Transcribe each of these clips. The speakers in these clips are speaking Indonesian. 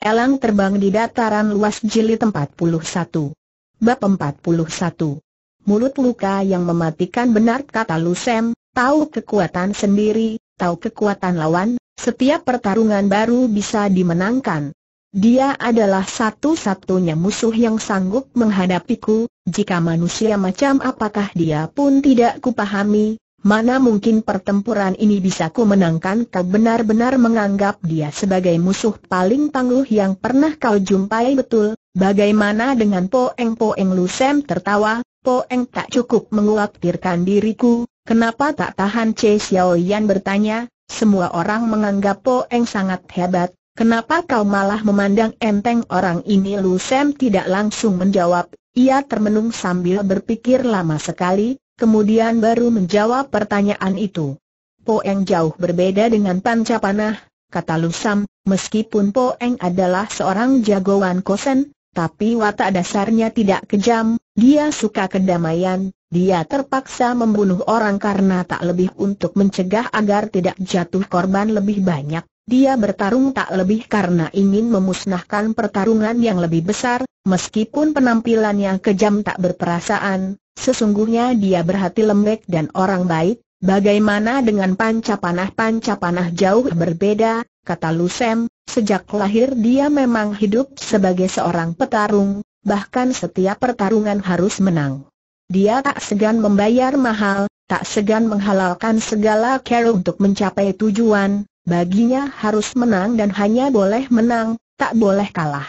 Elang terbang di dataran luas jilid 41. Bab 41. Mulut luka yang mematikan benar kata Lusem, tahu kekuatan sendiri, tahu kekuatan lawan, setiap pertarungan baru bisa dimenangkan. Dia adalah satu-satunya musuh yang sanggup menghadapiku, jika manusia macam apakah dia pun tidak kupahami, Mana mungkin pertempuran ini bisa ku menangkan kau benar-benar menganggap dia sebagai musuh paling tangguh yang pernah kau jumpai betul, bagaimana dengan Po poeng-poeng Lu Sam tertawa, Po Eng tak cukup menguaktirkan diriku, kenapa tak tahan Che Xiao Yan bertanya, semua orang menganggap Po Eng sangat hebat, kenapa kau malah memandang enteng orang ini Lu Sam tidak langsung menjawab, ia termenung sambil berpikir lama sekali, kemudian baru menjawab pertanyaan itu. Po Poeng jauh berbeda dengan Pancapanah, kata Lusam, meskipun Poeng adalah seorang jagoan kosen, tapi watak dasarnya tidak kejam, dia suka kedamaian, dia terpaksa membunuh orang karena tak lebih untuk mencegah agar tidak jatuh korban lebih banyak. Dia bertarung tak lebih karena ingin memusnahkan pertarungan yang lebih besar, meskipun penampilannya kejam tak berperasaan, Sesungguhnya dia berhati lembek dan orang baik, bagaimana dengan panca panah-panca panah jauh berbeda, kata Lusem, sejak lahir dia memang hidup sebagai seorang petarung, bahkan setiap pertarungan harus menang. Dia tak segan membayar mahal, tak segan menghalalkan segala cara untuk mencapai tujuan, baginya harus menang dan hanya boleh menang, tak boleh kalah.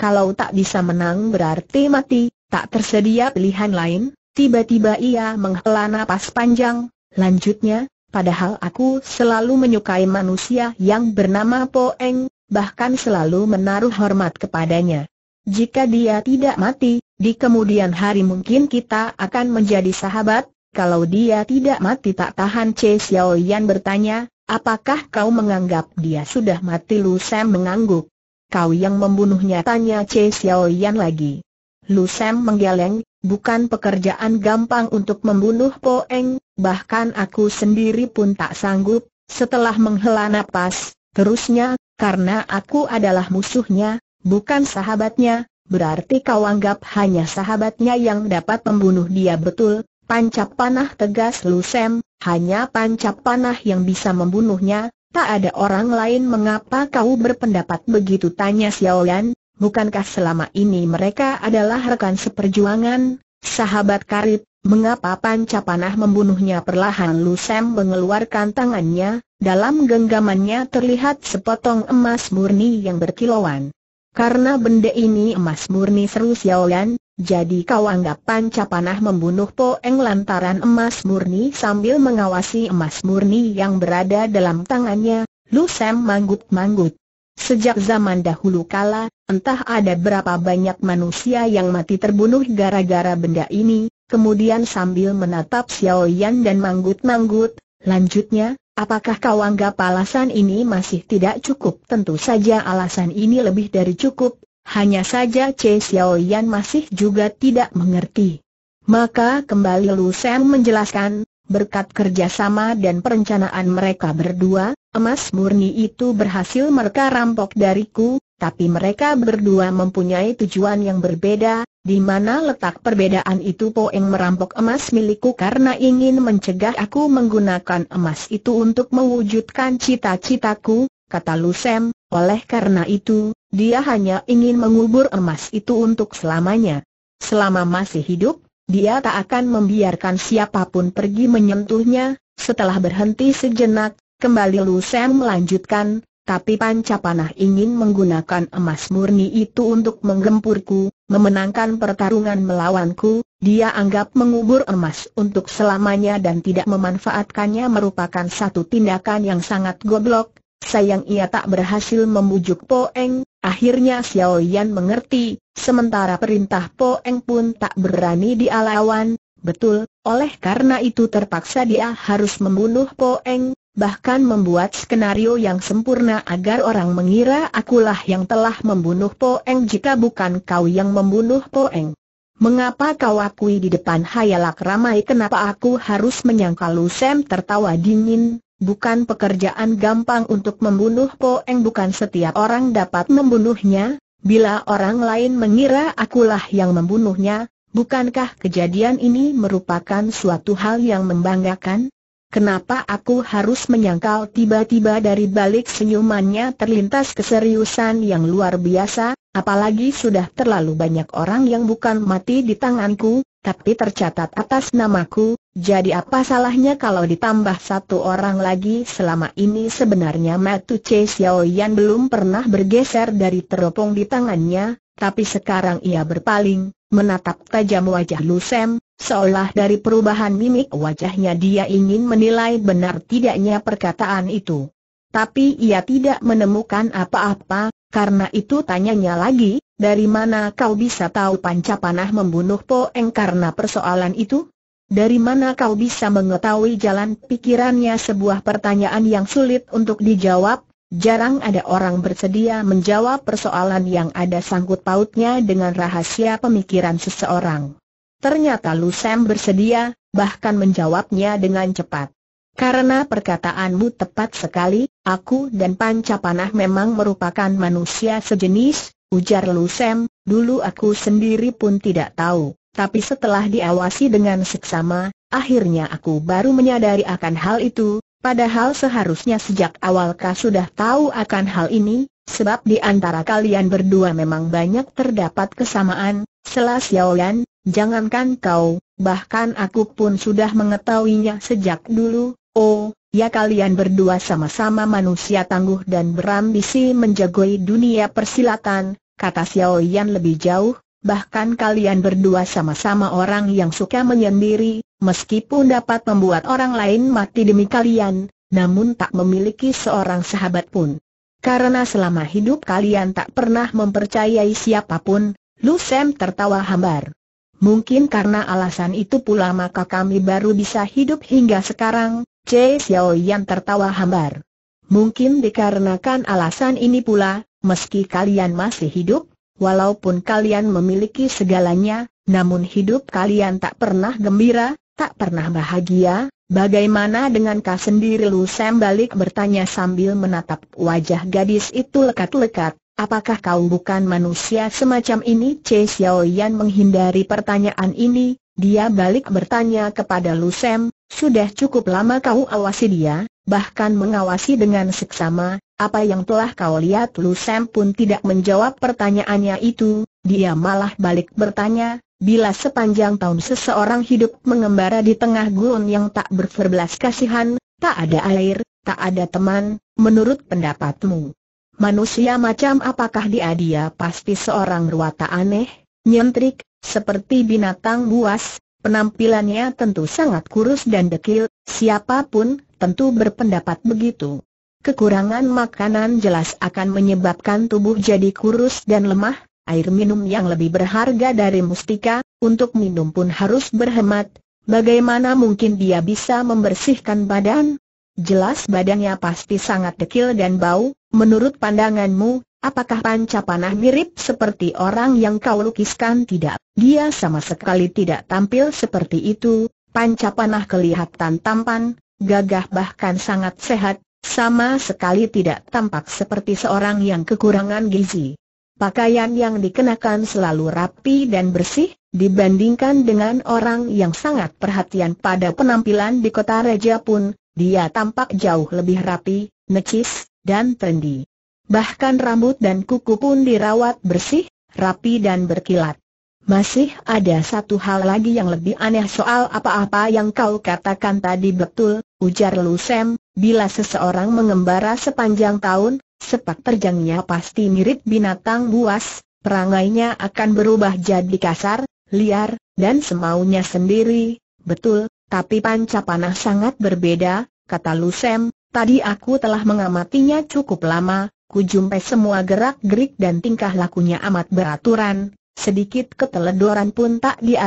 Kalau tak bisa menang berarti mati, Tak tersedia pilihan lain, tiba-tiba ia menghela nafas panjang, lanjutnya, padahal aku selalu menyukai manusia yang bernama Poeng, bahkan selalu menaruh hormat kepadanya. Jika dia tidak mati, di kemudian hari mungkin kita akan menjadi sahabat, kalau dia tidak mati tak tahan Che Xiao Yan bertanya, apakah kau menganggap dia sudah mati Lu Sam mengangguk. Kau yang membunuhnya tanya Che Xiao Yan lagi. Lusem menggeleng, bukan pekerjaan gampang untuk membunuh Po Eng, bahkan aku sendiri pun tak sanggup, setelah menghela nafas, terusnya, karena aku adalah musuhnya, bukan sahabatnya, berarti kau anggap hanya sahabatnya yang dapat membunuh dia betul, Panca panah tegas Lusem. hanya panca panah yang bisa membunuhnya, tak ada orang lain mengapa kau berpendapat begitu tanya Xiaolan, bukankah selama ini mereka adalah rekan seperjuangan, sahabat karib, mengapa Panca Panah membunuhnya perlahan Lu Sam mengeluarkan tangannya, dalam genggamannya terlihat sepotong emas murni yang berkilauan. Karena benda ini emas murni seru Yan. jadi kau anggap Panca Panah membunuh Po Eng lantaran emas murni sambil mengawasi emas murni yang berada dalam tangannya, Lu Sam manggut-manggut. Sejak zaman dahulu kala, entah ada berapa banyak manusia yang mati terbunuh gara-gara benda ini, kemudian sambil menatap Xiao Yan dan manggut-manggut, lanjutnya, apakah kau anggap alasan ini masih tidak cukup? Tentu saja alasan ini lebih dari cukup, hanya saja Che Xiao Yan masih juga tidak mengerti. Maka kembali Lu Sam menjelaskan, Berkat kerjasama dan perencanaan mereka berdua, emas murni itu berhasil mereka rampok dariku, tapi mereka berdua mempunyai tujuan yang berbeda, di mana letak perbedaan itu Poeng merampok emas milikku karena ingin mencegah aku menggunakan emas itu untuk mewujudkan cita-citaku, kata Lusem, oleh karena itu, dia hanya ingin mengubur emas itu untuk selamanya. Selama masih hidup, dia tak akan membiarkan siapapun pergi menyentuhnya, setelah berhenti sejenak, kembali Lu Sam melanjutkan, tapi panca Pancapanah ingin menggunakan emas murni itu untuk menggempurku, memenangkan pertarungan melawanku, dia anggap mengubur emas untuk selamanya dan tidak memanfaatkannya merupakan satu tindakan yang sangat goblok, sayang ia tak berhasil membujuk Poeng, Akhirnya Xiao Yan mengerti, sementara perintah Po Eng pun tak berani dialawan, betul, oleh karena itu terpaksa dia harus membunuh Po Eng, bahkan membuat skenario yang sempurna agar orang mengira akulah yang telah membunuh Po Eng jika bukan kau yang membunuh Po Eng. Mengapa kau akui di depan hayalak ramai kenapa aku harus menyangkal Lu Sam tertawa dingin, Bukan pekerjaan gampang untuk membunuh Po. Poeng bukan setiap orang dapat membunuhnya, bila orang lain mengira akulah yang membunuhnya, bukankah kejadian ini merupakan suatu hal yang membanggakan? Kenapa aku harus menyangkal tiba-tiba dari balik senyumannya terlintas keseriusan yang luar biasa, Apalagi sudah terlalu banyak orang yang bukan mati di tanganku, tapi tercatat atas namaku, jadi apa salahnya kalau ditambah satu orang lagi selama ini sebenarnya Matu Che Yan belum pernah bergeser dari teropong di tangannya, tapi sekarang ia berpaling, menatap tajam wajah Lusem, seolah dari perubahan mimik wajahnya dia ingin menilai benar tidaknya perkataan itu. Tapi ia tidak menemukan apa-apa, karena itu tanyanya lagi, dari mana kau bisa tahu panca panah membunuh Poeng karena persoalan itu? Dari mana kau bisa mengetahui jalan pikirannya sebuah pertanyaan yang sulit untuk dijawab? Jarang ada orang bersedia menjawab persoalan yang ada sangkut pautnya dengan rahasia pemikiran seseorang. Ternyata Lu Sam bersedia, bahkan menjawabnya dengan cepat. Karena perkataanmu tepat sekali, aku dan panca panah memang merupakan manusia sejenis, ujar Lu Sam. dulu aku sendiri pun tidak tahu, tapi setelah diawasi dengan seksama, akhirnya aku baru menyadari akan hal itu, padahal seharusnya sejak awal kau sudah tahu akan hal ini, sebab di antara kalian berdua memang banyak terdapat kesamaan, Selas Yaoyan, jangankan kau, bahkan aku pun sudah mengetahuinya sejak dulu, oh, Ya kalian berdua sama-sama manusia tangguh dan berambisi menjagoi dunia persilatan, kata Xiao Yan lebih jauh, bahkan kalian berdua sama-sama orang yang suka menyendiri, meskipun dapat membuat orang lain mati demi kalian, namun tak memiliki seorang sahabat pun. Karena selama hidup kalian tak pernah mempercayai siapapun, Lu Sam tertawa hambar. Mungkin karena alasan itu pula maka kami baru bisa hidup hingga sekarang, C. Xiao Yan tertawa hambar. Mungkin dikarenakan alasan ini pula, meski kalian masih hidup, walaupun kalian memiliki segalanya, namun hidup kalian tak pernah gembira, tak pernah bahagia, bagaimana dengan kau sendiri Lu Sam balik bertanya sambil menatap wajah gadis itu lekat-lekat, apakah kau bukan manusia semacam ini Che Yan menghindari pertanyaan ini, dia balik bertanya kepada Lusem, sudah cukup lama kau awasi dia, bahkan mengawasi dengan seksama, apa yang telah kau lihat Lusem pun tidak menjawab pertanyaannya itu, dia malah balik bertanya, bila sepanjang tahun seseorang hidup mengembara di tengah gurun yang tak berferbelas kasihan, tak ada air, tak ada teman, menurut pendapatmu. Manusia macam apakah dia dia pasti seorang ruata aneh? nyentrik, seperti binatang buas, penampilannya tentu sangat kurus dan dekil, siapapun tentu berpendapat begitu. Kekurangan makanan jelas akan menyebabkan tubuh jadi kurus dan lemah, air minum yang lebih berharga dari mustika, untuk minum pun harus berhemat, bagaimana mungkin dia bisa membersihkan badan? Jelas badannya pasti sangat dekil dan bau, menurut pandanganmu, Apakah panca panah mirip seperti orang yang kau lukiskan tidak? Dia sama sekali tidak tampil seperti itu, panca panah kelihatan tampan, gagah bahkan sangat sehat, sama sekali tidak tampak seperti seorang yang kekurangan gizi. Pakaian yang dikenakan selalu rapi dan bersih, dibandingkan dengan orang yang sangat perhatian pada penampilan di kota Raja pun, dia tampak jauh lebih rapi, necis, dan trendy. Bahkan rambut dan kuku pun dirawat bersih, rapi dan berkilat. Masih ada satu hal lagi yang lebih aneh soal apa-apa yang kau katakan tadi betul, ujar Lu Sam, bila seseorang mengembara sepanjang tahun, sepak terjangnya pasti mirip binatang buas, perangainya akan berubah jadi kasar, liar, dan semaunya sendiri, betul, tapi panca panah sangat berbeda, kata Lu Sam, tadi aku telah mengamatinya cukup lama, kujumpai semua gerak-gerik dan tingkah lakunya amat beraturan, sedikit keteledoran pun tak dia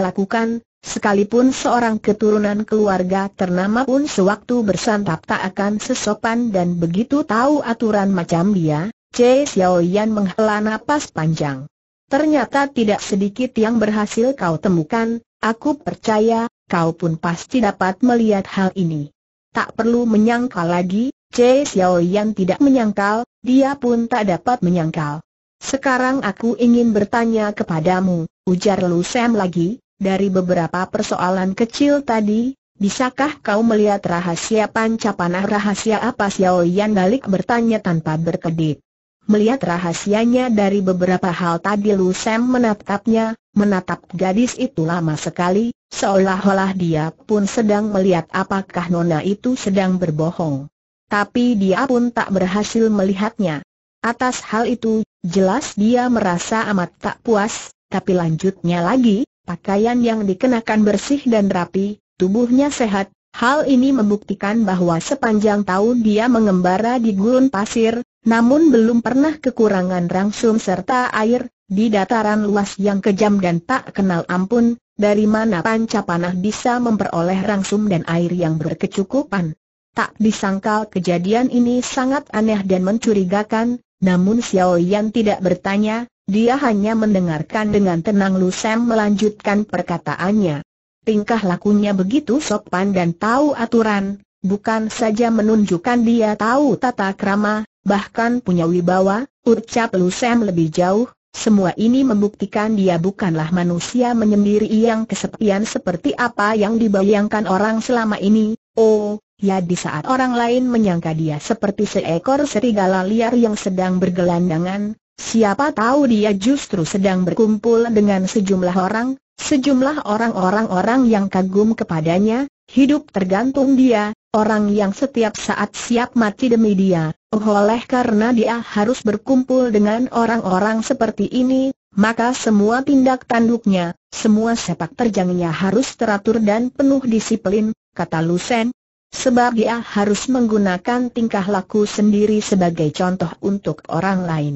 sekalipun seorang keturunan keluarga ternama pun sewaktu bersantap tak akan sesopan dan begitu tahu aturan macam dia, C. Xiaoyan menghela napas panjang. Ternyata tidak sedikit yang berhasil kau temukan, aku percaya, kau pun pasti dapat melihat hal ini. Tak perlu menyangkal lagi, C. Xiaoyan tidak menyangkal, dia pun tak dapat menyangkal. Sekarang aku ingin bertanya kepadamu, ujar Lu Sam lagi, dari beberapa persoalan kecil tadi, bisakah kau melihat rahasia pancapanah rahasia apa Xiao Yan balik bertanya tanpa berkedip. Melihat rahasianya dari beberapa hal tadi Lu Sam menatapnya, menatap gadis itu lama sekali, seolah-olah dia pun sedang melihat apakah nona itu sedang berbohong tapi dia pun tak berhasil melihatnya. Atas hal itu, jelas dia merasa amat tak puas, tapi lanjutnya lagi, pakaian yang dikenakan bersih dan rapi, tubuhnya sehat, hal ini membuktikan bahwa sepanjang tahun dia mengembara di gurun pasir, namun belum pernah kekurangan rangsum serta air, di dataran luas yang kejam dan tak kenal ampun, dari mana panca panah bisa memperoleh rangsum dan air yang berkecukupan. Tak disangkal kejadian ini sangat aneh dan mencurigakan, namun Xiao Yan tidak bertanya, dia hanya mendengarkan dengan tenang Lu Sam melanjutkan perkataannya. Tingkah lakunya begitu sopan dan tahu aturan, bukan saja menunjukkan dia tahu tata krama, bahkan punya wibawa, ucap Lu Sam lebih jauh, semua ini membuktikan dia bukanlah manusia menyendiri yang kesepian seperti apa yang dibayangkan orang selama ini, Oh, Ya di saat orang lain menyangka dia seperti seekor serigala liar yang sedang bergelandangan, siapa tahu dia justru sedang berkumpul dengan sejumlah orang, sejumlah orang-orang orang yang kagum kepadanya, hidup tergantung dia, orang yang setiap saat siap mati demi dia. oleh karena dia harus berkumpul dengan orang-orang seperti ini, maka semua tindak tanduknya, semua sepak terjangnya harus teratur dan penuh disiplin, kata Lusen, Sebab dia harus menggunakan tingkah laku sendiri sebagai contoh untuk orang lain.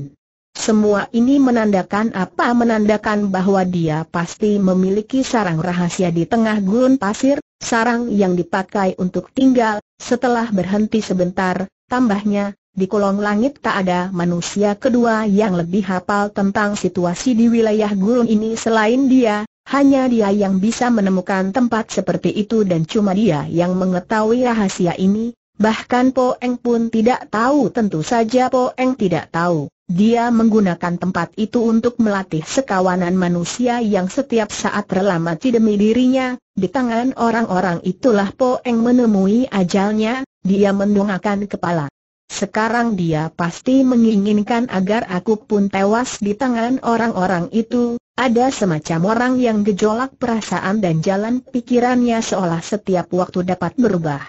Semua ini menandakan apa? Menandakan bahwa dia pasti memiliki sarang rahasia di tengah gurun pasir, sarang yang dipakai untuk tinggal, setelah berhenti sebentar, tambahnya, di kolong langit tak ada manusia kedua yang lebih hafal tentang situasi di wilayah gurun ini selain dia, hanya dia yang bisa menemukan tempat seperti itu dan cuma dia yang mengetahui rahasia ini, bahkan Po Eng pun tidak tahu tentu saja Po Eng tidak tahu. Dia menggunakan tempat itu untuk melatih sekawanan manusia yang setiap saat rela mati demi dirinya, di tangan orang-orang itulah Po Eng menemui ajalnya, dia mendongakkan kepala. Sekarang dia pasti menginginkan agar aku pun tewas di tangan orang-orang itu. Ada semacam orang yang gejolak perasaan dan jalan pikirannya seolah setiap waktu dapat berubah.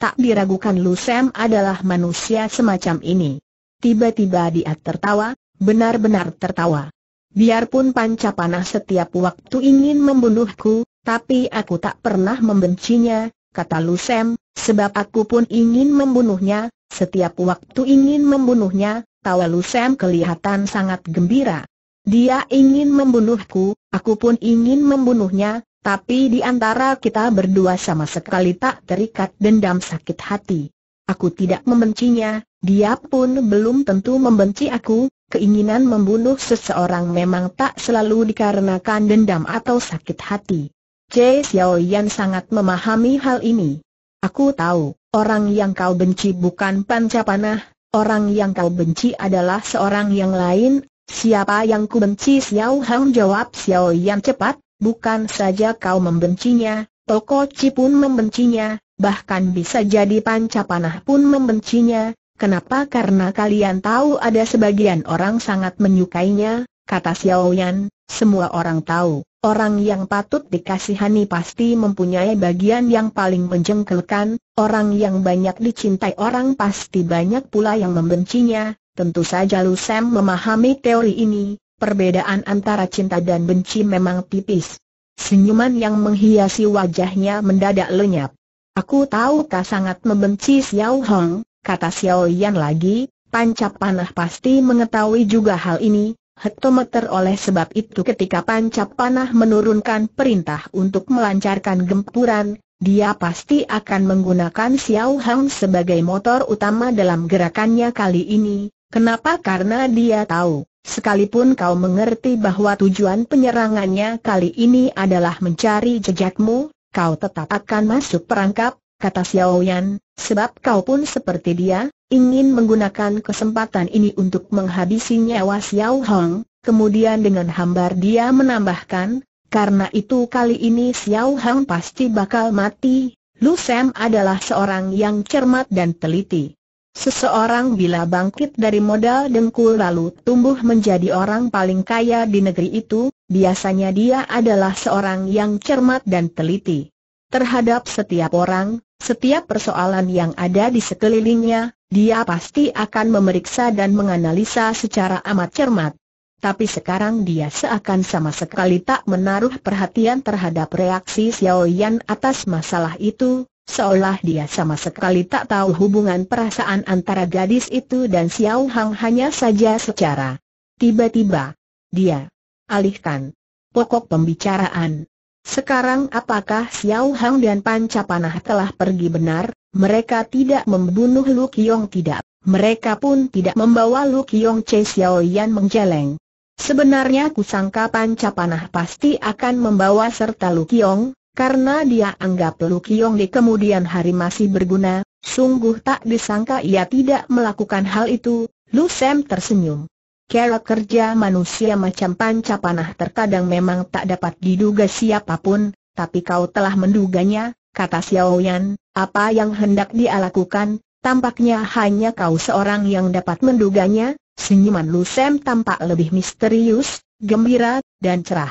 Tak diragukan Lu Sam adalah manusia semacam ini. Tiba-tiba dia tertawa, benar-benar tertawa. Biarpun panca panah setiap waktu ingin membunuhku, tapi aku tak pernah membencinya, kata Lu Sam, sebab aku pun ingin membunuhnya, setiap waktu ingin membunuhnya, tawa Lu Sam kelihatan sangat gembira. Dia ingin membunuhku, aku pun ingin membunuhnya, tapi di antara kita berdua sama sekali tak terikat dendam sakit hati. Aku tidak membencinya, dia pun belum tentu membenci aku, keinginan membunuh seseorang memang tak selalu dikarenakan dendam atau sakit hati. Cai Xiaoyan sangat memahami hal ini. Aku tahu, orang yang kau benci bukan Pancapanah, orang yang kau benci adalah seorang yang lain, siapa yang ku benci Xiao Hang jawab Xiao Yan cepat, bukan saja kau membencinya, Toko pun membencinya, bahkan bisa jadi Pancapanah pun membencinya, kenapa karena kalian tahu ada sebagian orang sangat menyukainya, kata Xiao Yan, semua orang tahu. Orang yang patut dikasihani pasti mempunyai bagian yang paling menjengkelkan, orang yang banyak dicintai orang pasti banyak pula yang membencinya, tentu saja Lu Sam memahami teori ini, perbedaan antara cinta dan benci memang tipis. Senyuman yang menghiasi wajahnya mendadak lenyap. Aku tahu kau sangat membenci Xiao Hong, kata Xiao Yan lagi, panca panah pasti mengetahui juga hal ini, hektometer oleh sebab itu ketika pancap panah menurunkan perintah untuk melancarkan gempuran, dia pasti akan menggunakan Xiao Hang sebagai motor utama dalam gerakannya kali ini. Kenapa? Karena dia tahu, sekalipun kau mengerti bahwa tujuan penyerangannya kali ini adalah mencari jejakmu, kau tetap akan masuk perangkap, kata Xiao Yan, sebab kau pun seperti dia, ingin menggunakan kesempatan ini untuk menghabisi nyawa Xiao Hong, kemudian dengan hambar dia menambahkan, karena itu kali ini Xiao Hong pasti bakal mati, Lu Sam adalah seorang yang cermat dan teliti. Seseorang bila bangkit dari modal dengkul lalu tumbuh menjadi orang paling kaya di negeri itu, biasanya dia adalah seorang yang cermat dan teliti. Terhadap setiap orang, setiap persoalan yang ada di sekelilingnya, dia pasti akan memeriksa dan menganalisa secara amat cermat. Tapi sekarang dia seakan sama sekali tak menaruh perhatian terhadap reaksi Xiao Yan atas masalah itu, seolah dia sama sekali tak tahu hubungan perasaan antara gadis itu dan Xiao Hang hanya saja secara tiba-tiba. Dia alihkan pokok pembicaraan. Sekarang apakah Xiao Hang dan Panca Panah telah pergi benar? Mereka tidak membunuh Lu Qiong tidak. Mereka pun tidak membawa Lu Qiong Che Xiao Yan menjeleng. Sebenarnya kusangka Panca Panah pasti akan membawa serta Lu Qiong, karena dia anggap Lu Qiong di kemudian hari masih berguna, sungguh tak disangka ia tidak melakukan hal itu, Lu Sam tersenyum. Kerak kerja manusia macam panca panah terkadang memang tak dapat diduga siapapun, tapi kau telah menduganya, kata Xiao Yan, apa yang hendak dia lakukan, tampaknya hanya kau seorang yang dapat menduganya, senyuman Lu Sam tampak lebih misterius, gembira, dan cerah.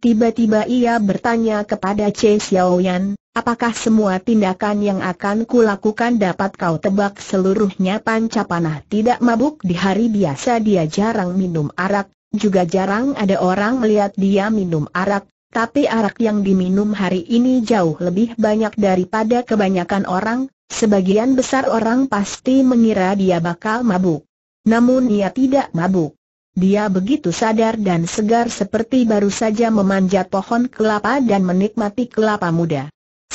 Tiba-tiba ia bertanya kepada Che Xiao Yan, Apakah semua tindakan yang akan kulakukan dapat kau tebak seluruhnya panca panah tidak mabuk di hari biasa dia jarang minum arak, juga jarang ada orang melihat dia minum arak, tapi arak yang diminum hari ini jauh lebih banyak daripada kebanyakan orang, sebagian besar orang pasti mengira dia bakal mabuk. Namun ia tidak mabuk. Dia begitu sadar dan segar seperti baru saja memanjat pohon kelapa dan menikmati kelapa muda.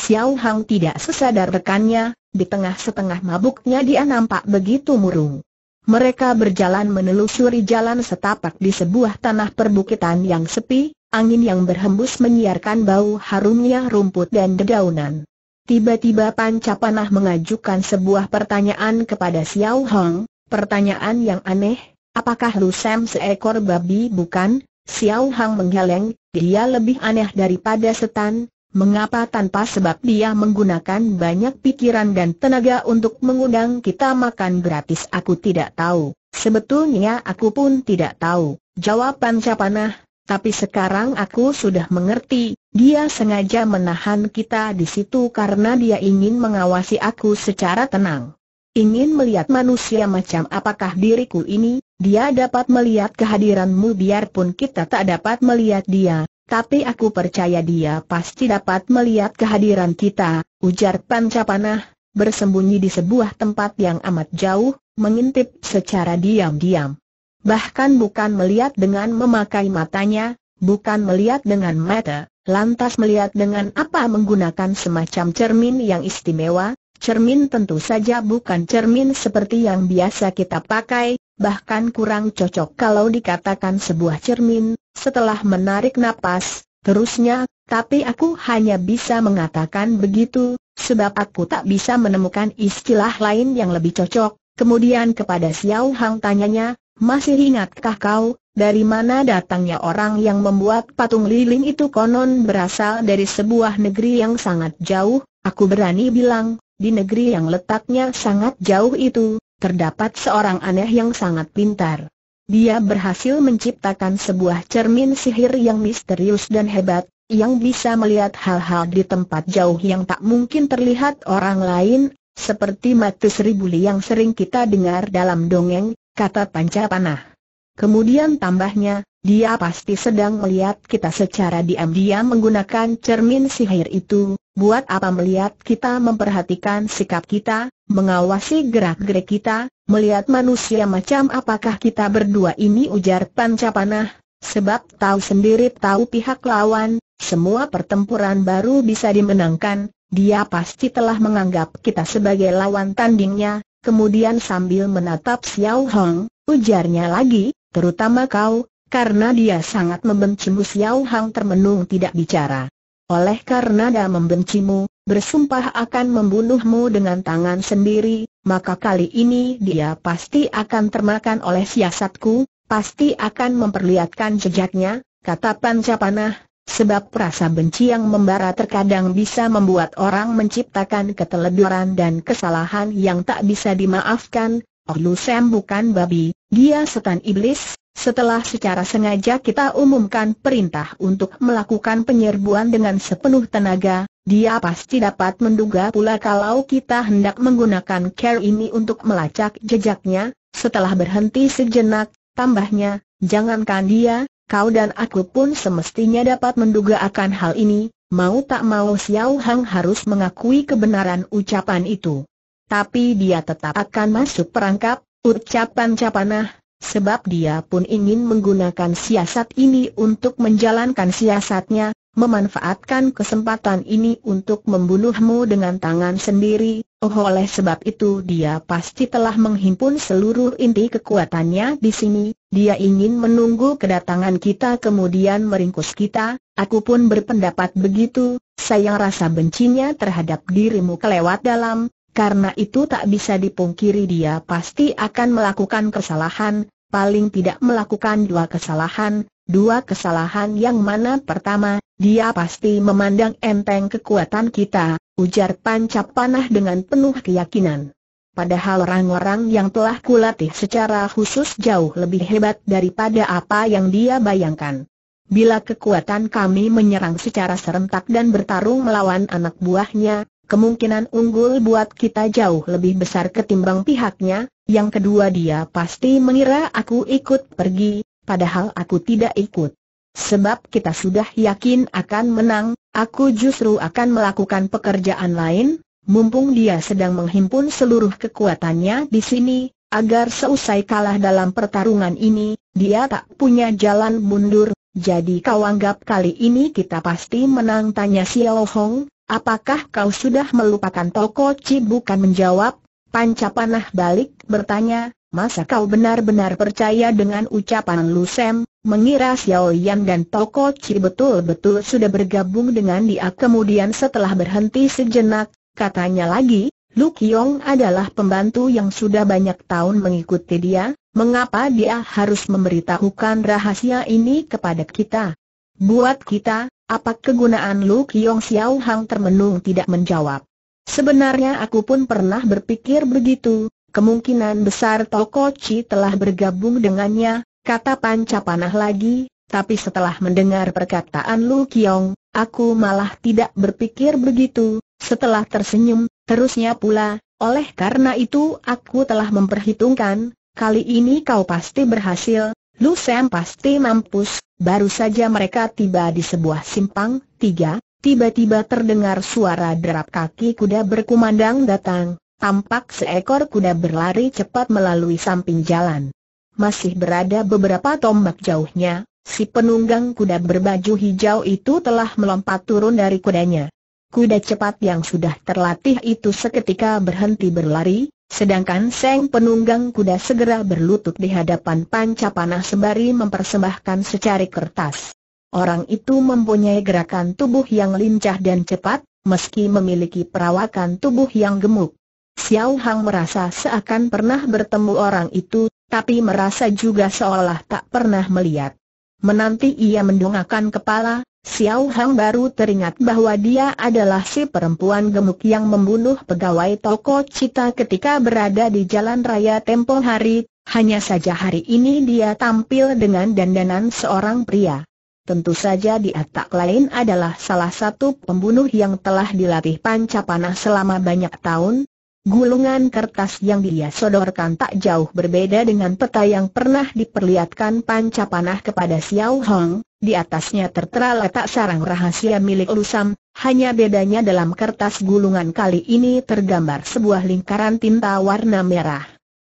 Xiao Hang tidak sesadar rekannya, di tengah setengah mabuknya dia nampak begitu murung. Mereka berjalan menelusuri jalan setapak di sebuah tanah perbukitan yang sepi, angin yang berhembus menyiarkan bau harumnya rumput dan dedaunan. Tiba-tiba panah mengajukan sebuah pertanyaan kepada Xiao Hang, pertanyaan yang aneh, apakah Lu Sam seekor babi bukan? Xiao Hang menggeleng, dia lebih aneh daripada setan, Mengapa tanpa sebab dia menggunakan banyak pikiran dan tenaga untuk mengundang kita makan gratis aku tidak tahu. Sebetulnya aku pun tidak tahu. Jawaban Capanah, tapi sekarang aku sudah mengerti, dia sengaja menahan kita di situ karena dia ingin mengawasi aku secara tenang. Ingin melihat manusia macam apakah diriku ini, dia dapat melihat kehadiranmu biarpun kita tak dapat melihat dia, tapi aku percaya dia pasti dapat melihat kehadiran kita, ujar Pancapanah, bersembunyi di sebuah tempat yang amat jauh, mengintip secara diam-diam. Bahkan bukan melihat dengan memakai matanya, bukan melihat dengan mata, lantas melihat dengan apa menggunakan semacam cermin yang istimewa, cermin tentu saja bukan cermin seperti yang biasa kita pakai, bahkan kurang cocok kalau dikatakan sebuah cermin, setelah menarik napas, terusnya, tapi aku hanya bisa mengatakan begitu, sebab aku tak bisa menemukan istilah lain yang lebih cocok. Kemudian kepada Xiao Hang tanyanya, masih ingatkah kau, dari mana datangnya orang yang membuat patung lilin itu konon berasal dari sebuah negeri yang sangat jauh, aku berani bilang, di negeri yang letaknya sangat jauh itu, terdapat seorang aneh yang sangat pintar. Dia berhasil menciptakan sebuah cermin sihir yang misterius dan hebat, yang bisa melihat hal-hal di tempat jauh yang tak mungkin terlihat orang lain, seperti mata seribu li yang sering kita dengar dalam dongeng, kata panca panah. Kemudian tambahnya, dia pasti sedang melihat kita secara diam-diam menggunakan cermin sihir itu, buat apa melihat kita memperhatikan sikap kita, mengawasi gerak-gerik kita, melihat manusia macam apakah kita berdua ini ujar Pancapanah, sebab tahu sendiri tahu pihak lawan, semua pertempuran baru bisa dimenangkan, dia pasti telah menganggap kita sebagai lawan tandingnya, kemudian sambil menatap Xiao Hong, ujarnya lagi, terutama kau, karena dia sangat membencimu Xiao Hang termenung tidak bicara. Oleh karena dia membencimu, bersumpah akan membunuhmu dengan tangan sendiri, maka kali ini dia pasti akan termakan oleh siasatku, pasti akan memperlihatkan jejaknya, kata Pancapanah, sebab perasa benci yang membara terkadang bisa membuat orang menciptakan keteledoran dan kesalahan yang tak bisa dimaafkan, Oh Lu Sam bukan babi, dia setan iblis, setelah secara sengaja kita umumkan perintah untuk melakukan penyerbuan dengan sepenuh tenaga, dia pasti dapat menduga pula kalau kita hendak menggunakan care ini untuk melacak jejaknya, setelah berhenti sejenak, tambahnya, jangankan dia, kau dan aku pun semestinya dapat menduga akan hal ini, mau tak mau Xiao Hang harus mengakui kebenaran ucapan itu. Tapi dia tetap akan masuk perangkap, ucapan capanah, sebab dia pun ingin menggunakan siasat ini untuk menjalankan siasatnya, memanfaatkan kesempatan ini untuk membunuhmu dengan tangan sendiri, oh oleh sebab itu dia pasti telah menghimpun seluruh inti kekuatannya di sini, dia ingin menunggu kedatangan kita kemudian meringkus kita, aku pun berpendapat begitu, Sayang rasa bencinya terhadap dirimu kelewat dalam, karena itu tak bisa dipungkiri dia pasti akan melakukan kesalahan, paling tidak melakukan dua kesalahan, dua kesalahan yang mana pertama, dia pasti memandang enteng kekuatan kita, ujar Pancap Panah dengan penuh keyakinan. Padahal orang-orang yang telah kulatih secara khusus jauh lebih hebat daripada apa yang dia bayangkan. Bila kekuatan kami menyerang secara serentak dan bertarung melawan anak buahnya, kemungkinan unggul buat kita jauh lebih besar ketimbang pihaknya, yang kedua dia pasti mengira aku ikut pergi, padahal aku tidak ikut. Sebab kita sudah yakin akan menang, aku justru akan melakukan pekerjaan lain, mumpung dia sedang menghimpun seluruh kekuatannya di sini, agar seusai kalah dalam pertarungan ini, dia tak punya jalan mundur, jadi kau anggap kali ini kita pasti menang tanya Xiao Hong, apakah kau sudah melupakan toko Ci bukan menjawab, Panca panah balik, bertanya, masa kau benar-benar percaya dengan ucapan Lu Sem, mengira Xiao Yan dan Toko Chi betul-betul sudah bergabung dengan dia kemudian setelah berhenti sejenak, katanya lagi, Lu Kiong adalah pembantu yang sudah banyak tahun mengikuti dia, mengapa dia harus memberitahukan rahasia ini kepada kita? Buat kita, apa kegunaan Lu Kiong Xiao Hang termenung tidak menjawab. Sebenarnya aku pun pernah berpikir begitu, kemungkinan besar Chi telah bergabung dengannya, kata Panca panah lagi, tapi setelah mendengar perkataan Lu Kiong, aku malah tidak berpikir begitu, setelah tersenyum, terusnya pula, oleh karena itu aku telah memperhitungkan, kali ini kau pasti berhasil, Lu Sam pasti mampus, baru saja mereka tiba di sebuah simpang, tiga, tiba-tiba terdengar suara derap kaki kuda berkumandang datang, tampak seekor kuda berlari cepat melalui samping jalan. Masih berada beberapa tombak jauhnya, si penunggang kuda berbaju hijau itu telah melompat turun dari kudanya. Kuda cepat yang sudah terlatih itu seketika berhenti berlari, sedangkan Seng penunggang kuda segera berlutut di hadapan panca panah sembari mempersembahkan secari kertas. Orang itu mempunyai gerakan tubuh yang lincah dan cepat, meski memiliki perawakan tubuh yang gemuk. Xiao Hang merasa seakan pernah bertemu orang itu, tapi merasa juga seolah tak pernah melihat. Menanti ia mendongakkan kepala, Xiao Hang baru teringat bahwa dia adalah si perempuan gemuk yang membunuh pegawai toko cita ketika berada di jalan raya tempo hari, hanya saja hari ini dia tampil dengan dandanan seorang pria. Tentu saja dia tak lain adalah salah satu pembunuh yang telah dilatih panca panah selama banyak tahun. Gulungan kertas yang dia sodorkan tak jauh berbeda dengan peta yang pernah diperlihatkan panca panah kepada Xiao Hong. Di atasnya tertera letak sarang rahasia milik Lusam, hanya bedanya dalam kertas gulungan kali ini tergambar sebuah lingkaran tinta warna merah.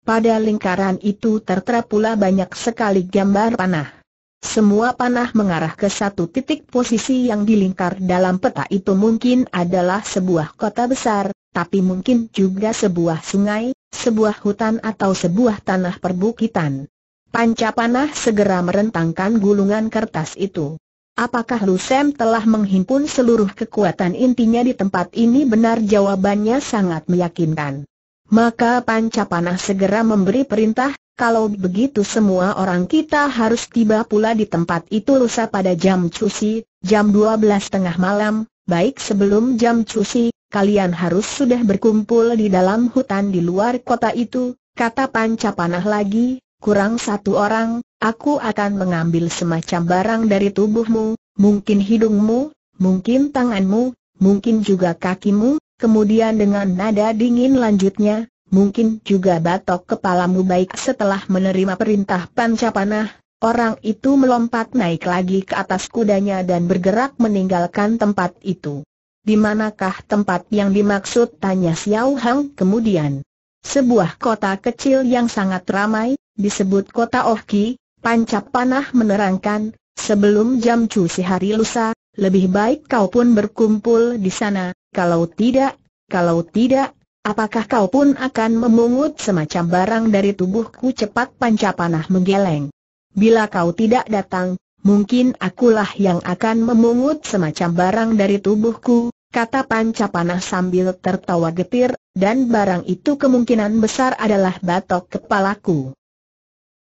Pada lingkaran itu tertera pula banyak sekali gambar panah. Semua panah mengarah ke satu titik posisi yang dilingkar dalam peta itu mungkin adalah sebuah kota besar, tapi mungkin juga sebuah sungai, sebuah hutan atau sebuah tanah perbukitan. Panca panah segera merentangkan gulungan kertas itu. Apakah Lusem telah menghimpun seluruh kekuatan intinya di tempat ini benar jawabannya sangat meyakinkan. Maka panca panah segera memberi perintah, kalau begitu semua orang kita harus tiba pula di tempat itu lusa pada jam cuci, jam 12 tengah malam, baik sebelum jam cuci, kalian harus sudah berkumpul di dalam hutan di luar kota itu, kata panca panah lagi, kurang satu orang, aku akan mengambil semacam barang dari tubuhmu, mungkin hidungmu, mungkin tanganmu, mungkin juga kakimu, kemudian dengan nada dingin lanjutnya, mungkin juga batok kepalamu baik setelah menerima perintah pancapanah, orang itu melompat naik lagi ke atas kudanya dan bergerak meninggalkan tempat itu. Di manakah tempat yang dimaksud tanya Xiao Hang kemudian? Sebuah kota kecil yang sangat ramai, disebut kota Ohki, Pancap Panah menerangkan, sebelum jam cuci hari lusa, lebih baik kau pun berkumpul di sana, kalau tidak, kalau tidak, Apakah kau pun akan memungut semacam barang dari tubuhku cepat Panca Panah menggeleng? Bila kau tidak datang, mungkin akulah yang akan memungut semacam barang dari tubuhku, kata Panca Panah sambil tertawa getir, dan barang itu kemungkinan besar adalah batok kepalaku.